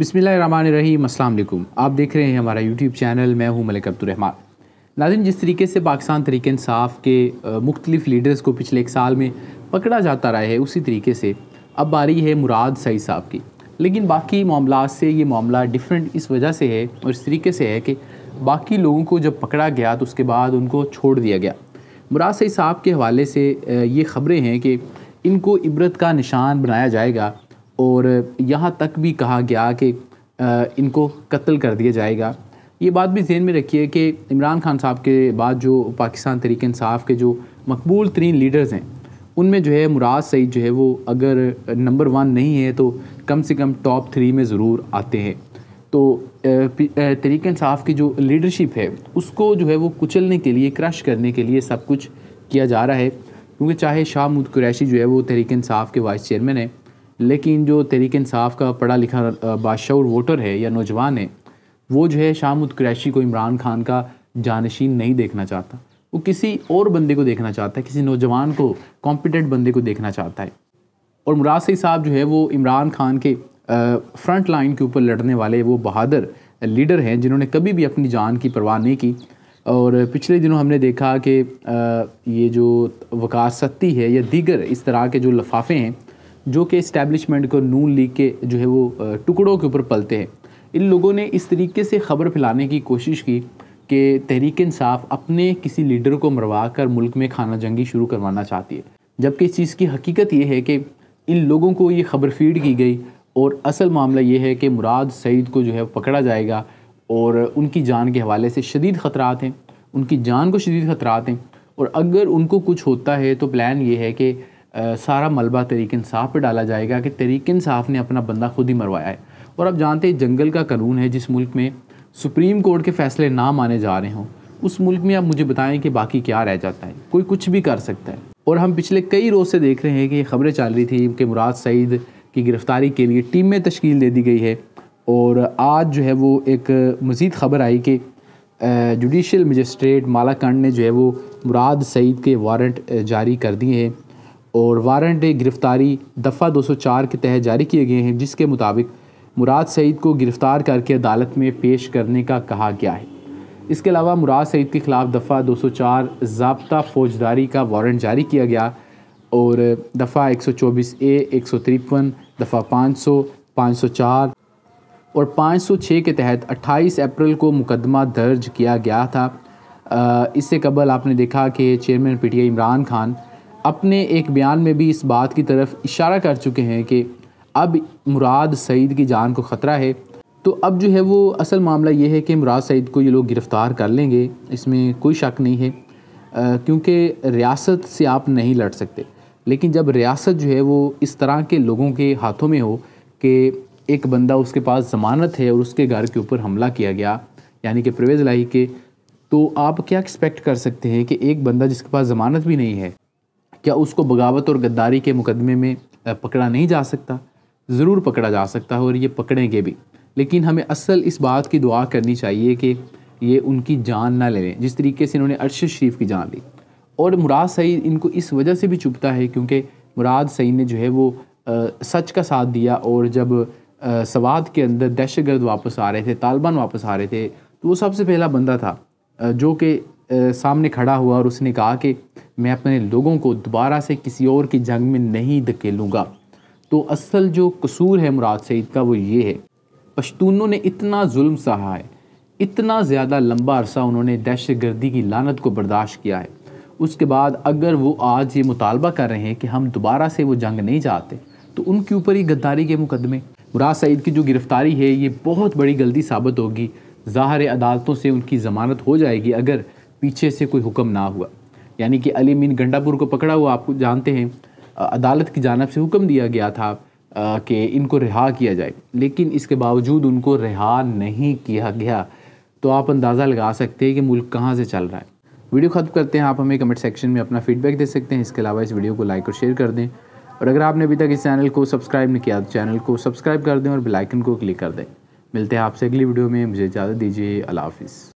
रहीम अल्लाम आप देख रहे हैं हमारा यूट्यूब चैनल मैं हूं मलिक अब्दुलरहमान नाजिन जिस तरीके से पाकिस्तान तरीके इंसाफ के मुख्तलिफ लीडर्स को पिछले एक साल में पकड़ा जाता रहा है उसी तरीके से अब बारी है मुराद सई साहब की लेकिन बाकी मामला से ये मामला डिफरेंट इस वजह से है और इस तरीके से है कि बाकी लोगों को जब पकड़ा गया तो उसके बाद उनको छोड़ दिया गया मुराद सई साहब के हवाले से ये खबरें हैं कि इनको इबरत का निशान बनाया जाएगा और यहाँ तक भी कहा गया कि इनको कत्ल कर दिया जाएगा ये बात भी जहन में रखिए कि इमरान खान साहब के बाद जो पाकिस्तान तरीक इंसाफ के जो मकबूल तरीन लीडर्स हैं उनमें जो है मुराद सईद जो है वो अगर नंबर वन नहीं है तो कम से कम टॉप थ्री में ज़रूर आते हैं तो तरीक इंसाफ की जो लीडरशिप है उसको जो है वो कुचलने के लिए क्रश करने के लिए सब कुछ किया जा रहा है क्योंकि चाहे शाह मुद कुरैशी जो है वो तहरीक इंसाफ के वाइस चेयरमैन हैं लेकिन जो तहरीक इंसाफ का पढ़ा लिखा बादशाह वोटर है या नौजवान है वो जो है शाह क्रैशी को इमरान खान का जानशीन नहीं देखना चाहता वो किसी और बंदे को देखना चाहता है किसी नौजवान को कॉम्पिटेंट बंदे को देखना चाहता है और मुराद साहब जो है वो इमरान खान के फ्रंट लाइन के ऊपर लड़ने वाले वो बहादुर लीडर हैं जिन्होंने कभी भी अपनी जान की परवाह नहीं की और पिछले दिनों हमने देखा कि ये जो वकार सत्ती है या दीगर इस तरह के जो लफाफे हैं जो कि इस्टेब्लिशमेंट को नून लीग के जो है वो टुकड़ों के ऊपर पलते हैं इन लोगों ने इस तरीके से खबर फैलाने की कोशिश की कि तहरीक इंसाफ अपने किसी लीडर को मरवा कर मुल्क में खाना जंगी शुरू करवाना चाहती है जबकि इस चीज़ की हकीकत ये है कि इन लोगों को ये खबर फीड की गई और असल मामला ये है कि मुराद सईद को जो है पकड़ा जाएगा और उनकी जान के हवाले से शदीद ख़तरात हैं उनकी जान को शदीद ख़तरात हैं और अगर उनको कुछ होता है तो प्लान ये है कि सारा मलबा तरीकिन साहब पर डाला जाएगा कि तरीकिन साहब ने अपना बंदा खुद ही मरवाया है और आप जानते हैं जंगल का कानून है जिस मुल्क में सुप्रीम कोर्ट के फैसले ना माने जा रहे हों उस मुल्क में आप मुझे बताएं कि बाकी क्या रह जाता है कोई कुछ भी कर सकता है और हम पिछले कई रोज़ से देख रहे हैं कि खबरें चल रही थी कि मुराद सईद की गिरफ़्तारी के लिए टीम में तश्कील दे दी गई है और आज जो है वो एक मज़ीद खबर आई कि जुडिशल मजिस्ट्रेट मालाकंड ने जो है वो मुराद सईद के वारंट जारी कर दिए हैं और वारंट गिरफ़्तारी दफ़ा 204 के तहत जारी किए गए हैं जिसके मुताबिक मुराद सईद को गिरफ़्तार करके अदालत में पेश करने का कहा गया है इसके अलावा मुराद सईद के ख़िलाफ़ दफ़ा 204 ज़ाबता फ़ौजदारी का वारंट जारी किया गया और दफ़ा 124 ए एक सौ तिरपन दफ़ा 500 504 और 506 के तहत 28 अप्रैल को मुकदमा दर्ज किया गया था इससे कबल आपने देखा कि चेयरमैन आई इमरान खान अपने एक बयान में भी इस बात की तरफ इशारा कर चुके हैं कि अब मुराद सईद की जान को ख़तरा है तो अब जो है वो असल मामला ये है कि मुराद सईद को ये लोग गिरफ़्तार कर लेंगे इसमें कोई शक नहीं है क्योंकि रियासत से आप नहीं लड़ सकते लेकिन जब रियासत जो है वो इस तरह के लोगों के हाथों में हो कि एक बंदा उसके पास ज़मानत है और उसके घर के ऊपर हमला किया गया यानी कि परवेज़ लाही के तो आप क्या एक्सपेक्ट कर सकते हैं कि एक बंदा जिसके पास ज़मानत भी नहीं है क्या उसको बगावत और गद्दारी के मुकदमे में पकड़ा नहीं जा सकता ज़रूर पकड़ा जा सकता है और ये पकड़ेंगे भी लेकिन हमें असल इस बात की दुआ करनी चाहिए कि ये उनकी जान ना ले लें जिस तरीके से इन्होंने अरशद शरीफ की जान ली और मुराद सईद इनको इस वजह से भी चुपता है क्योंकि मुराद सईद ने जो है वो आ, सच का साथ दिया और जब आ, सवाद के अंदर दहशत गर्द वापस आ रहे थे तालिबान वापस आ रहे थे तो वो सबसे पहला बंदा था जो कि सामने खड़ा हुआ और उसने कहा कि मैं अपने लोगों को दोबारा से किसी और की जंग में नहीं धकेलूँगा तो असल जो कसूर है मुराद सईद का वो ये है पश्तूनों ने इतना जुल्म सहा है इतना ज़्यादा लंबा अरसा उन्होंने दहशत गर्दी की लानत को बर्दाश्त किया है उसके बाद अगर वो आज ये मुतालबा कर रहे हैं कि हम दोबारा से वो जंग नहीं चाहते तो उनके ऊपर ही गद्दारी के मुकदमे मुराद सईद की जो गिरफ़्तारी है ये बहुत बड़ी गलती साबित होगी ज़ाहिर अदालतों से उनकी ज़मानत हो जाएगी अगर पीछे से कोई हुक्म ना हुआ यानी कि अली मीन गंडापुर को पकड़ा हुआ आपको जानते हैं अदालत की जानब से हुक्म दिया गया था कि इनको रिहा किया जाए लेकिन इसके बावजूद उनको रिहा नहीं किया गया तो आप अंदाज़ा लगा सकते हैं कि मुल्क कहाँ से चल रहा है वीडियो ख़त्म करते हैं आप हमें कमेंट सेक्शन में अपना फीडबैक दे सकते हैं इसके अलावा इस वीडियो को लाइक और शेयर कर दें और अगर आपने अभी तक इस चैनल को सब्सक्राइब नहीं किया तो चैनल को सब्सक्राइब कर दें और बेलाइकन को क्लिक कर दें मिलते हैं आपसे अगली वीडियो में मुझे इजाज़त दीजिए अला हाफिज़